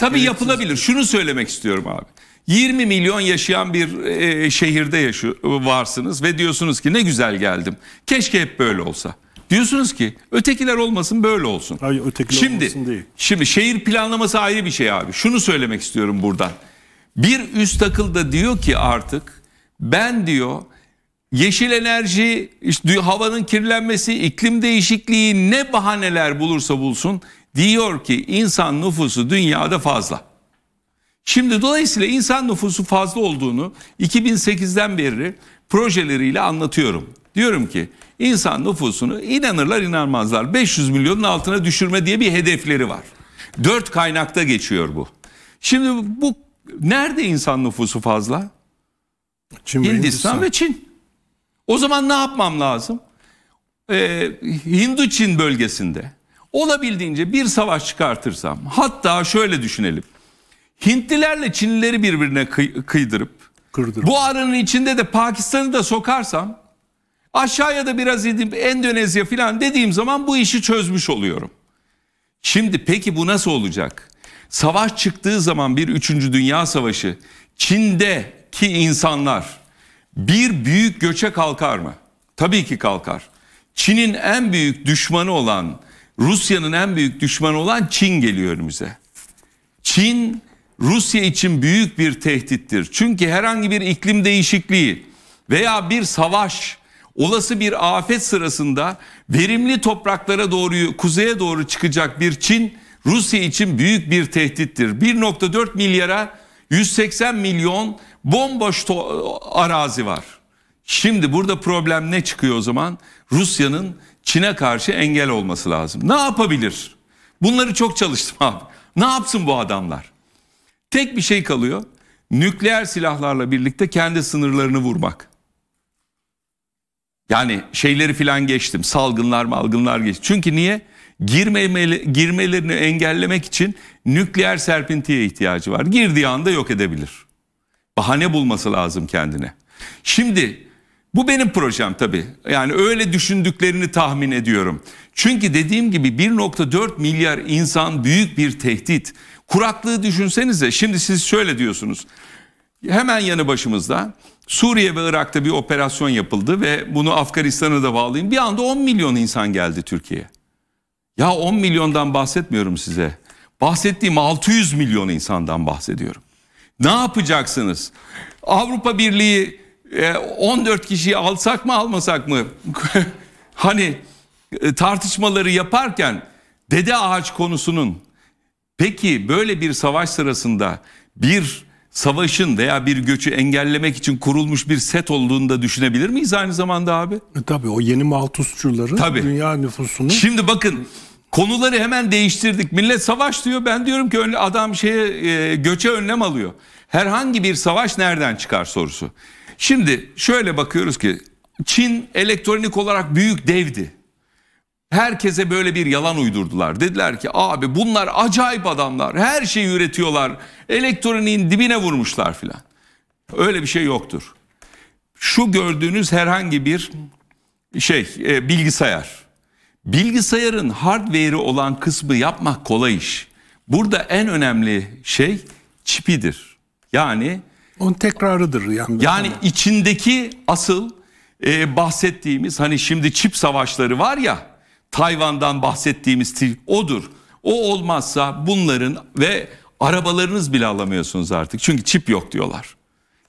Tabii yapılabilir. Şunu söylemek istiyorum abi. 20 milyon yaşayan bir e, şehirde yaşıyor, varsınız ve diyorsunuz ki ne güzel geldim. Keşke hep böyle olsa. Diyorsunuz ki ötekiler olmasın böyle olsun. Hayır ötekiler şimdi, olmasın değil. Şimdi şehir planlaması ayrı bir şey abi. Şunu söylemek istiyorum buradan. Bir üst akıl diyor ki artık ben diyor yeşil enerji, işte havanın kirlenmesi, iklim değişikliği ne bahaneler bulursa bulsun diyor ki insan nüfusu dünyada fazla. Şimdi dolayısıyla insan nüfusu fazla olduğunu 2008'den beri projeleriyle anlatıyorum. Diyorum ki insan nüfusunu inanırlar inanmazlar 500 milyonun altına düşürme diye bir hedefleri var. Dört kaynakta geçiyor bu. Şimdi bu nerede insan nüfusu fazla? Çin Hindistan, ve Çin. O zaman ne yapmam lazım? Ee, Hindu Çin bölgesinde Olabildiğince bir savaş çıkartırsam hatta şöyle düşünelim. Hintlilerle Çinlileri birbirine kıy- kıydırıp Kırdırım. bu aranın içinde de Pakistan'ı da sokarsam aşağıya da biraz inip Endonezya falan dediğim zaman bu işi çözmüş oluyorum. Şimdi peki bu nasıl olacak? Savaş çıktığı zaman bir 3. Dünya Savaşı Çin'deki insanlar bir büyük göçe kalkar mı? Tabii ki kalkar. Çin'in en büyük düşmanı olan Rusya'nın en büyük düşmanı olan Çin geliyor önümüze. Çin Rusya için büyük bir tehdittir. Çünkü herhangi bir iklim değişikliği veya bir savaş olası bir afet sırasında verimli topraklara doğru kuzeye doğru çıkacak bir Çin Rusya için büyük bir tehdittir. 1.4 milyara 180 milyon bomboş arazi var. Şimdi burada problem ne çıkıyor o zaman? Rusya'nın Çin'e karşı engel olması lazım. Ne yapabilir? Bunları çok çalıştım abi. Ne yapsın bu adamlar? Tek bir şey kalıyor. Nükleer silahlarla birlikte kendi sınırlarını vurmak. Yani şeyleri filan geçtim. Salgınlar malgınlar geçtim. Çünkü niye? Girmemeli, girmelerini engellemek için nükleer serpintiye ihtiyacı var. Girdiği anda yok edebilir. Bahane bulması lazım kendine. Şimdi bu benim projem tabii. Yani öyle düşündüklerini tahmin ediyorum. Çünkü dediğim gibi 1.4 milyar insan büyük bir tehdit. Kuraklığı düşünsenize. Şimdi siz şöyle diyorsunuz. Hemen yanı başımızda Suriye ve Irak'ta bir operasyon yapıldı ve bunu Afganistan'a da bağlayayım. Bir anda 10 milyon insan geldi Türkiye'ye. Ya 10 milyondan bahsetmiyorum size. Bahsettiğim 600 milyon insandan bahsediyorum. Ne yapacaksınız? Avrupa Birliği 14 e, kişiyi alsak mı almasak mı? hani e, tartışmaları yaparken dede ağaç konusunun peki böyle bir savaş sırasında bir savaşın veya bir göçü engellemek için kurulmuş bir set olduğunu da düşünebilir miyiz aynı zamanda abi? E, tabii o yeni Malthusçuların tabii. dünya nüfusunu. Şimdi bakın konuları hemen değiştirdik. Millet savaş diyor ben diyorum ki önle, adam şeye e, göçe önlem alıyor. Herhangi bir savaş nereden çıkar sorusu. Şimdi şöyle bakıyoruz ki Çin elektronik olarak büyük devdi. Herkese böyle bir yalan uydurdular. Dediler ki abi bunlar acayip adamlar. Her şeyi üretiyorlar. Elektroniğin dibine vurmuşlar filan. Öyle bir şey yoktur. Şu gördüğünüz herhangi bir şey e, bilgisayar. Bilgisayarın hardware'i olan kısmı yapmak kolay iş. Burada en önemli şey çipidir. Yani onun tekrarıdır. Yani, yani içindeki asıl e, bahsettiğimiz hani şimdi çip savaşları var ya Tayvan'dan bahsettiğimiz odur. O olmazsa bunların ve arabalarınız bile alamıyorsunuz artık. Çünkü çip yok diyorlar.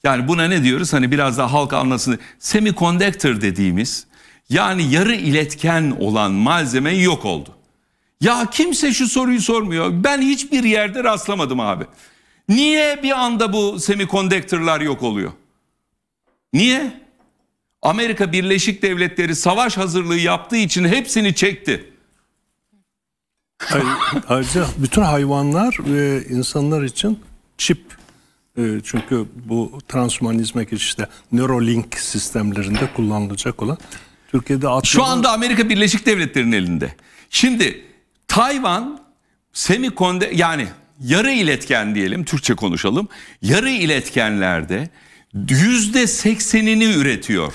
Yani buna ne diyoruz? Hani biraz daha halk anlasın. Semiconductor dediğimiz yani yarı iletken olan malzeme yok oldu. Ya kimse şu soruyu sormuyor. Ben hiçbir yerde rastlamadım abi. Niye bir anda bu semikonduktörler yok oluyor? Niye? Amerika Birleşik Devletleri savaş hazırlığı yaptığı için hepsini çekti. Ayrıca bütün hayvanlar ve insanlar için çip e, çünkü bu transhumanizme geçişte Neuralink sistemlerinde kullanılacak olan Türkiye'de atlanan... Şu anda Amerika Birleşik Devletleri'nin elinde. Şimdi Tayvan semikonde yani yarı iletken diyelim, Türkçe konuşalım. Yarı iletkenlerde yüzde seksenini üretiyor.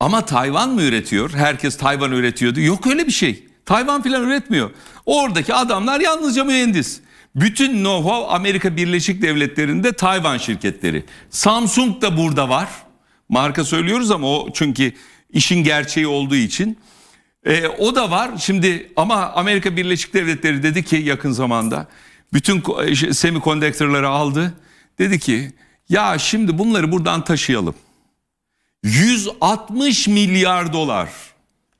Ama Tayvan mı üretiyor? Herkes Tayvan üretiyordu. Yok öyle bir şey. Tayvan filan üretmiyor. Oradaki adamlar yalnızca mühendis. Bütün know-how Amerika Birleşik Devletleri'nde Tayvan şirketleri. Samsung da burada var. Marka söylüyoruz ama o çünkü işin gerçeği olduğu için. E, o da var. Şimdi ama Amerika Birleşik Devletleri dedi ki yakın zamanda bütün e, şey, semikonduktörleri aldı. Dedi ki ya şimdi bunları buradan taşıyalım. 160 milyar dolar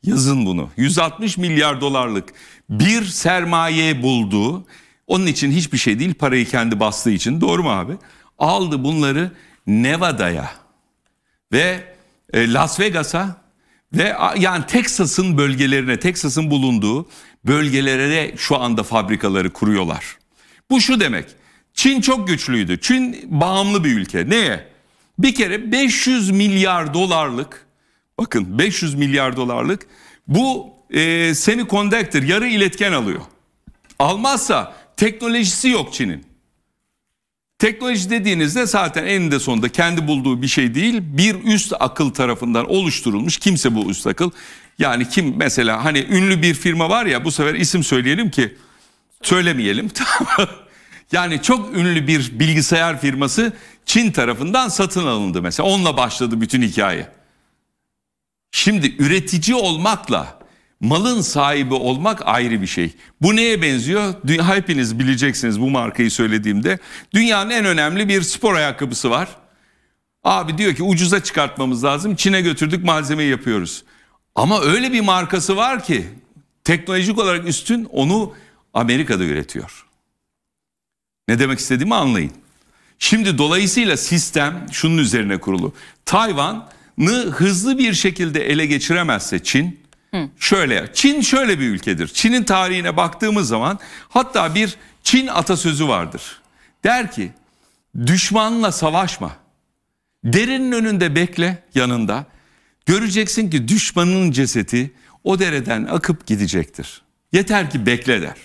yazın bunu 160 milyar dolarlık bir sermaye buldu. Onun için hiçbir şey değil parayı kendi bastığı için doğru mu abi? Aldı bunları Nevada'ya ve e, Las Vegas'a ve yani Texas'ın bölgelerine, Texas'ın bulunduğu bölgelere şu anda fabrikaları kuruyorlar. Bu şu demek. Çin çok güçlüydü. Çin bağımlı bir ülke. Neye? Bir kere 500 milyar dolarlık bakın 500 milyar dolarlık bu e, semiconductor yarı iletken alıyor. Almazsa teknolojisi yok Çin'in. Teknoloji dediğinizde zaten eninde sonunda kendi bulduğu bir şey değil bir üst akıl tarafından oluşturulmuş kimse bu üst akıl. Yani kim mesela hani ünlü bir firma var ya bu sefer isim söyleyelim ki söylemeyelim tamam Yani çok ünlü bir bilgisayar firması Çin tarafından satın alındı mesela. Onunla başladı bütün hikaye. Şimdi üretici olmakla Malın sahibi olmak ayrı bir şey. Bu neye benziyor? Dünya, hepiniz bileceksiniz bu markayı söylediğimde. Dünyanın en önemli bir spor ayakkabısı var. Abi diyor ki ucuza çıkartmamız lazım. Çin'e götürdük malzemeyi yapıyoruz. Ama öyle bir markası var ki teknolojik olarak üstün onu Amerika'da üretiyor. Ne demek istediğimi anlayın. Şimdi dolayısıyla sistem şunun üzerine kurulu. Tayvan'ı hızlı bir şekilde ele geçiremezse Çin Hı. Şöyle, Çin şöyle bir ülkedir. Çin'in tarihine baktığımız zaman hatta bir Çin atasözü vardır. Der ki, düşmanla savaşma. Derinin önünde bekle yanında. Göreceksin ki düşmanın ceseti o dereden akıp gidecektir. Yeter ki bekle der.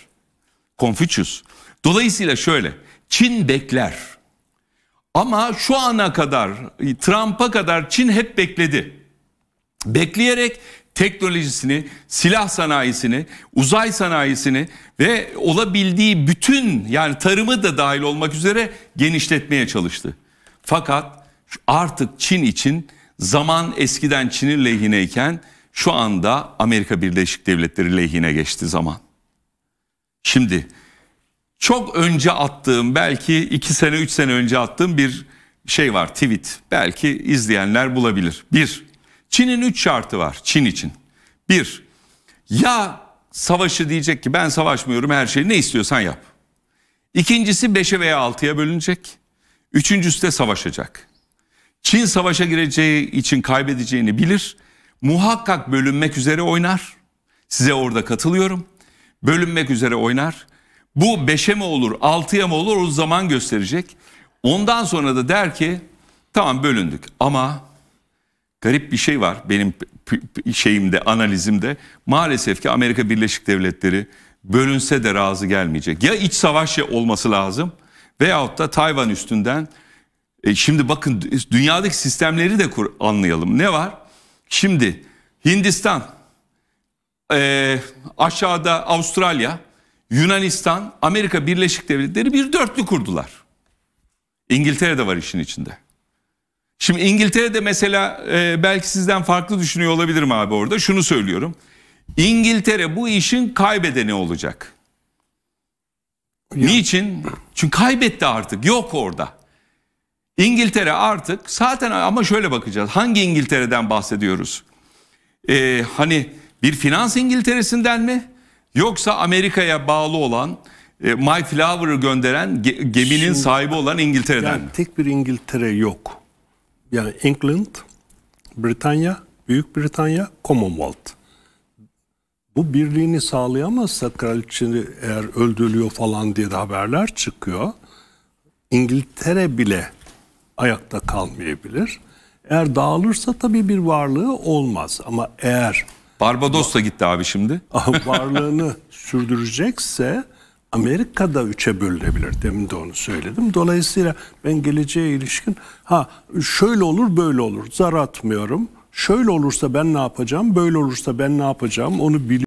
Konfüçyüs. Dolayısıyla şöyle, Çin bekler. Ama şu ana kadar, Trump'a kadar Çin hep bekledi. Bekleyerek teknolojisini, silah sanayisini, uzay sanayisini ve olabildiği bütün yani tarımı da dahil olmak üzere genişletmeye çalıştı. Fakat artık Çin için zaman eskiden Çin'in lehineyken şu anda Amerika Birleşik Devletleri lehine geçti zaman. Şimdi çok önce attığım belki 2 sene 3 sene önce attığım bir şey var tweet. Belki izleyenler bulabilir. Bir, Çin'in üç şartı var Çin için. Bir, ya savaşı diyecek ki ben savaşmıyorum her şeyi ne istiyorsan yap. İkincisi beşe veya altıya bölünecek. Üçüncüsü de savaşacak. Çin savaşa gireceği için kaybedeceğini bilir. Muhakkak bölünmek üzere oynar. Size orada katılıyorum. Bölünmek üzere oynar. Bu beşe mi olur, altıya mı olur o zaman gösterecek. Ondan sonra da der ki tamam bölündük ama garip bir şey var benim şeyimde, analizimde. Maalesef ki Amerika Birleşik Devletleri bölünse de razı gelmeyecek. Ya iç savaş olması lazım veyahut da Tayvan üstünden. E şimdi bakın dünyadaki sistemleri de kur, anlayalım. Ne var? Şimdi Hindistan, e, aşağıda Avustralya, Yunanistan, Amerika Birleşik Devletleri bir dörtlü kurdular. İngiltere de var işin içinde. Şimdi İngiltere'de mesela e, belki sizden farklı düşünüyor olabilirim abi orada. Şunu söylüyorum. İngiltere bu işin kaybedeni olacak. Ya. Niçin? Çünkü kaybetti artık. Yok orada. İngiltere artık zaten ama şöyle bakacağız. Hangi İngiltere'den bahsediyoruz? Ee, hani bir finans İngiltere'sinden mi? Yoksa Amerika'ya bağlı olan e, My Flower'ı gönderen geminin Şimdi, sahibi olan İngiltere'den yani mi? Tek bir İngiltere yok. Yani England, Britanya, Büyük Britanya, Commonwealth. Bu birliğini sağlayamazsa kraliçe eğer öldürülüyor falan diye de haberler çıkıyor. İngiltere bile ayakta kalmayabilir. Eğer dağılırsa tabii bir varlığı olmaz ama eğer Barbados da gitti abi şimdi. varlığını sürdürecekse Amerika'da üçe bölünebilir. Demin de onu söyledim. Dolayısıyla ben geleceğe ilişkin ha şöyle olur böyle olur zar atmıyorum. Şöyle olursa ben ne yapacağım, böyle olursa ben ne yapacağım onu biliyorum.